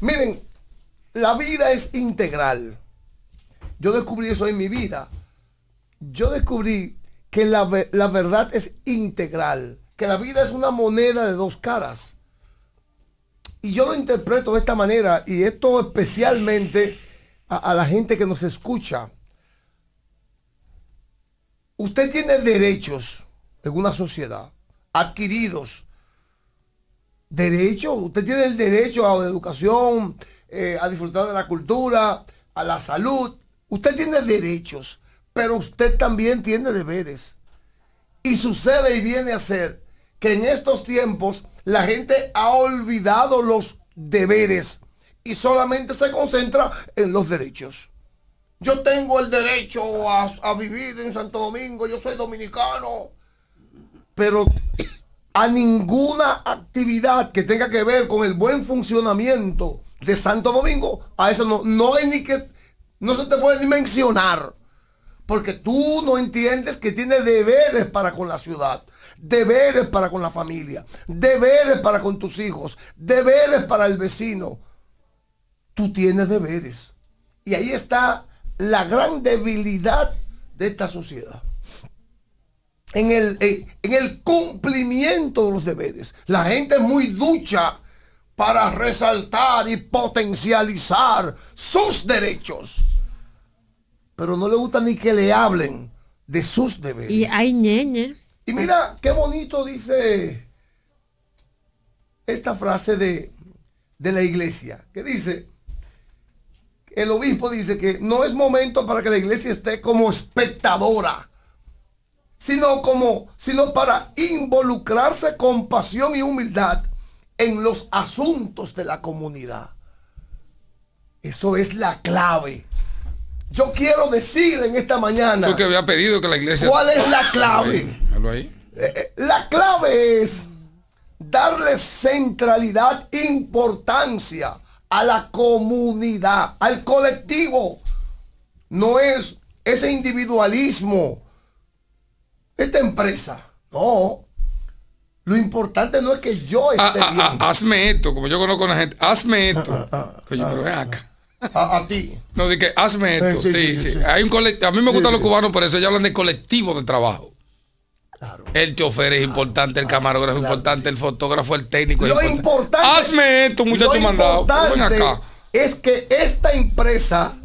Miren, la vida es integral. Yo descubrí eso en mi vida. Yo descubrí que la, verdad es integral, que la vida es una moneda de dos caras. Y yo lo interpreto de esta manera, y esto especialmente a, a la gente que nos escucha. Usted tiene derechos en una sociedad adquiridos derecho, usted tiene el derecho a la educación, eh, a disfrutar de la cultura, a la salud. Usted tiene derechos, pero usted también tiene deberes. Y sucede y viene a ser que en estos tiempos la gente ha olvidado los deberes y solamente se concentra en los derechos. Yo tengo el derecho a, a vivir en Santo Domingo, yo soy dominicano, pero a ninguna que tenga que ver con el buen funcionamiento de Santo Domingo, a eso no, no es ni que, no se te puede ni mencionar. Porque tú no entiendes que tienes deberes para con la ciudad, deberes para con la familia, deberes para con tus hijos, deberes para el vecino. Tú tienes deberes. Y ahí está la gran debilidad de esta sociedad en el, eh, en el cumplimiento de los deberes. La gente es muy ducha para resaltar y potencializar sus derechos. Pero no le gusta ni que le hablen de sus deberes. Y hay ñeñe. Y mira qué bonito dice esta frase de, de la iglesia, que dice, el obispo dice que no es momento para que la iglesia esté como espectadora sino como, sino para involucrarse con pasión y humildad en los asuntos de la comunidad. Eso es la clave. Yo quiero decir en esta mañana. que había pedido que la iglesia. ¿Cuál es la clave? Eh, eh, la clave es darle centralidad, importancia a la comunidad, al colectivo. No es ese individualismo esta empresa. No. Lo importante no es que yo ah, esté ah, ah, hazme esto, como yo conozco a la gente. Hazme esto. A, ti. No, dije hazme esto. Sí, sí, Hay un A mí me gustan los cubanos por eso. ya hablan de colectivo de trabajo. El chofer es importante, el camarógrafo es importante, el fotógrafo, el técnico. Lo es importante. hazme esto, muchacho mandado. Es que esta empresa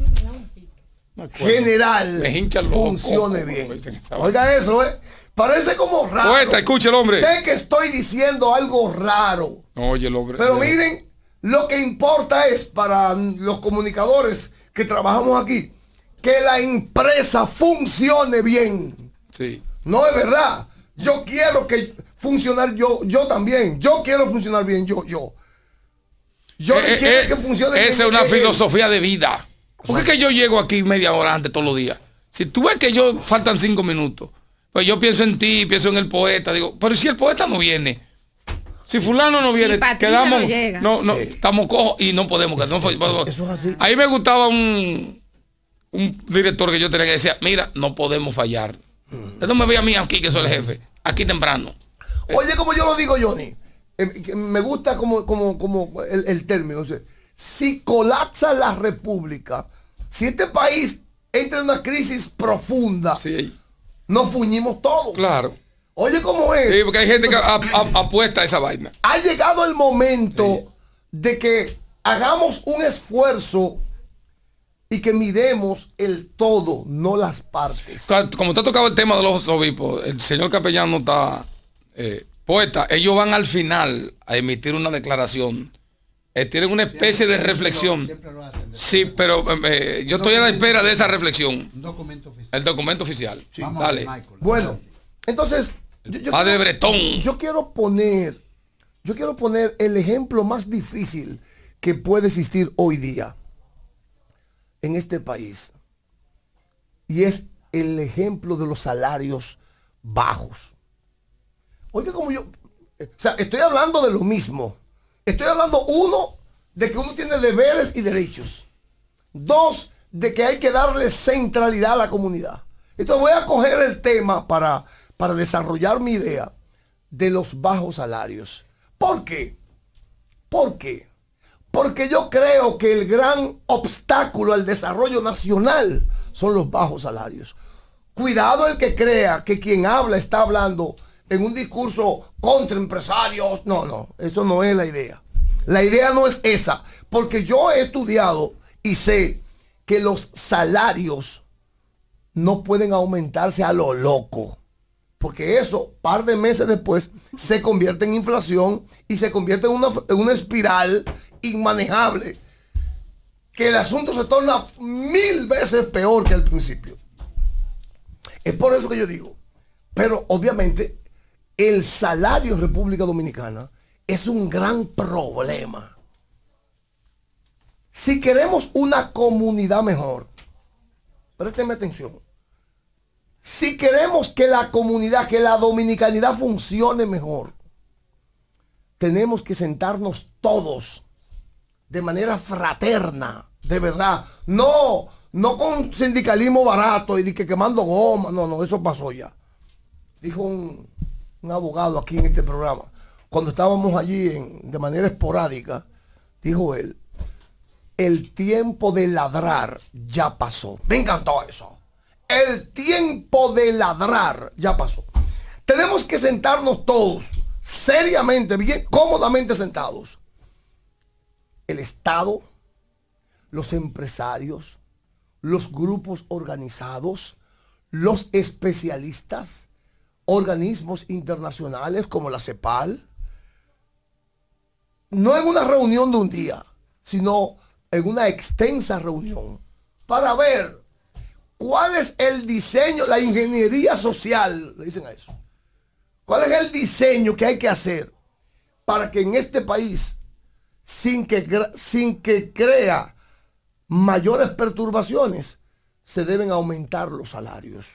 general Me funcione bien. Oiga eso, ¿eh? Parece como raro. escucha el hombre. Sé que estoy diciendo algo raro. Oye, hombre. Pero eh. miren, lo que importa es para los comunicadores que trabajamos aquí, que la empresa funcione bien. Sí. No es verdad. Yo quiero que funcionar yo, yo también. Yo quiero funcionar bien, yo, yo. Yo eh, eh, quiero que funcione bien. Esa es una filosofía de vida. ¿Por qué que yo llego aquí media hora antes todos los días? Si tú ves que yo faltan cinco minutos, pues yo pienso en ti, pienso en el poeta, digo, pero si el poeta no viene, si fulano no viene, quedamos, no, no, eh. estamos cojos y no podemos. Ahí me gustaba un, un director que yo tenía que decía, mira, no podemos fallar. no me ve a mí aquí, que soy el jefe. Aquí temprano. Oye, como yo lo digo, Johnny. Eh, me gusta como, como, como el, término si colapsa la república, si este país entra en una crisis profunda, nos fuñimos todos. Claro. Oye, ¿cómo es? Sí, porque hay gente que apuesta a esa vaina. Ha llegado el momento de que hagamos un esfuerzo y que miremos el todo, no las partes. Como usted ha tocado el tema de los obispos, el señor capellán no está eh, puesta ellos van al final a emitir una declaración eh, tienen una especie de reflexión. sí, pero eh, eh, yo estoy a la espera de esa reflexión. El documento oficial. bueno, entonces. Yo, quiero, Bretón. Yo quiero poner. Yo quiero poner el ejemplo más difícil que puede existir hoy día en este país. Y es el ejemplo de los salarios bajos. Oiga, como yo. O sea, estoy hablando de lo mismo Estoy hablando, uno, de que uno tiene deberes y derechos. Dos, de que hay que darle centralidad a la comunidad. Entonces voy a coger el tema para, para desarrollar mi idea de los bajos salarios. ¿Por qué? ¿Por qué? Porque yo creo que el gran obstáculo al desarrollo nacional son los bajos salarios. Cuidado el que crea que quien habla está hablando en un discurso contra empresarios. No, no, eso no es la idea. La idea no es esa, porque yo he estudiado y sé que los salarios no pueden aumentarse a lo loco, porque eso, par de meses después, se convierte en inflación y se convierte en una, una espiral inmanejable, que el asunto se torna mil veces peor que al principio. Es por eso que yo digo, pero obviamente el salario en República Dominicana es un gran problema. Si queremos una comunidad mejor, présteme atención. Si queremos que la comunidad, que la dominicanidad funcione mejor, tenemos que sentarnos todos de manera fraterna, de verdad. No, no con sindicalismo barato y que quemando goma. No, no, eso pasó ya. Dijo un, un abogado aquí en este programa, cuando estábamos allí en, de manera esporádica, dijo él, el tiempo de ladrar ya pasó. Me encantó eso. El tiempo de ladrar ya pasó. Tenemos que sentarnos todos, seriamente, bien cómodamente sentados. El Estado, los empresarios, los grupos organizados, los especialistas, organismos internacionales como la CEPAL, no en una reunión de un día, sino en una extensa reunión, para ver cuál es el diseño, la ingeniería social, le dicen a eso, cuál es el diseño que hay que hacer para que en este país, sin que, sin que crea mayores perturbaciones, se deben aumentar los salarios.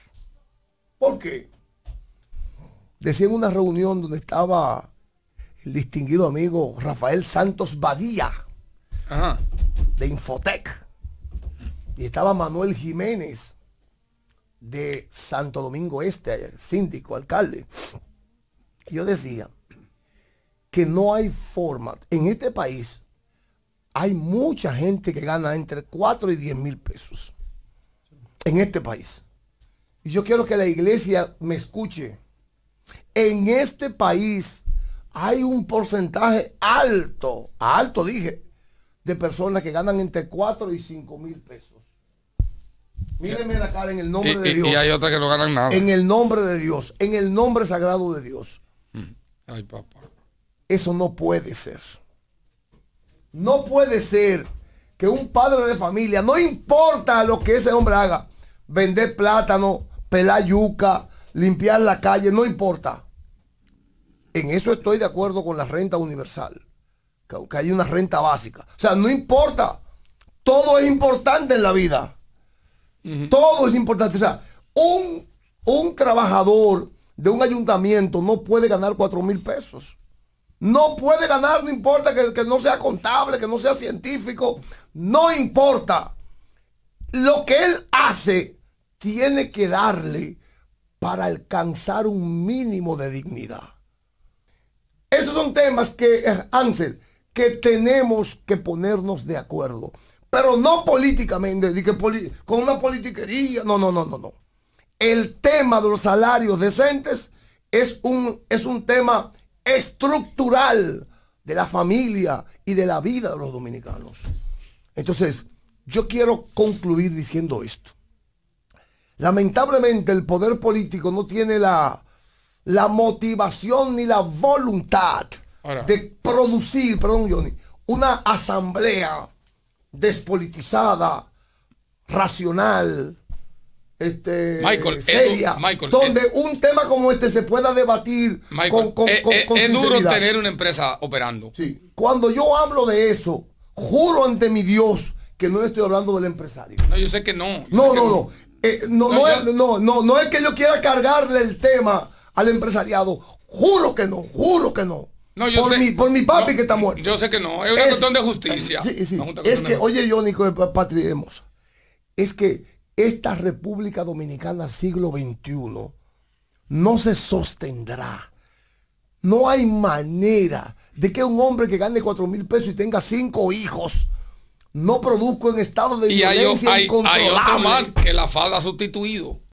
¿Por qué? Decía en una reunión donde estaba el distinguido amigo Rafael Santos Badía, de Infotec, y estaba Manuel Jiménez, de Santo Domingo Este, síndico, alcalde. Yo decía que no hay forma, en este país hay mucha gente que gana entre 4 y 10 mil pesos, en este país. Y yo quiero que la iglesia me escuche en este país hay un porcentaje alto, alto dije, de personas que ganan entre 4 y 5 mil pesos. Mírenme la cara en el nombre de Dios. Y hay otras que no ganan nada. En el nombre de Dios, en el nombre sagrado de Dios. Mm. Ay, papá. Eso no puede ser. No puede ser que un padre de familia, no importa lo que ese hombre haga, vender plátano, pelar yuca, limpiar la calle, no importa. En eso estoy de acuerdo con la renta universal, que hay una renta básica. O sea, no importa. Todo es importante en la vida. Todo es importante. O sea, un, trabajador de un ayuntamiento no puede ganar cuatro mil pesos. No puede ganar, no importa que, que, no sea contable, que no sea científico, no importa. Lo que él hace tiene que darle para alcanzar un mínimo de dignidad. Esos son temas que, eh, Ansel, que tenemos que ponernos de acuerdo. Pero no políticamente, ni que con una politiquería. No, no, no, no, no. El tema de los salarios decentes es un, es un tema estructural de la familia y de la vida de los dominicanos. Entonces, yo quiero concluir diciendo esto. Lamentablemente el poder político no tiene la, motivación ni la voluntad de producir, perdón Johnny, una asamblea despolitizada, racional, este, seria, donde eh, un tema como este se pueda debatir eh, eh, con, Es duro tener una empresa operando. Sí. Cuando yo hablo de eso, juro ante mi Dios que no estoy hablando del empresario. No, yo sé que no. No, no, no. Eh, no, no, no, no, no, es que yo quiera cargarle el tema al empresariado. Juro que no, juro que no. por, mi, papi que está muerto. Yo sé que no, es una cuestión de justicia. es que, oye, yo, Nico, patria es que esta República Dominicana siglo XXI no se sostendrá. No hay manera de que un hombre que gane 4 mil pesos y tenga cinco hijos no produzco en estado de y violencia hay, hay, mal que la falda ha sustituido.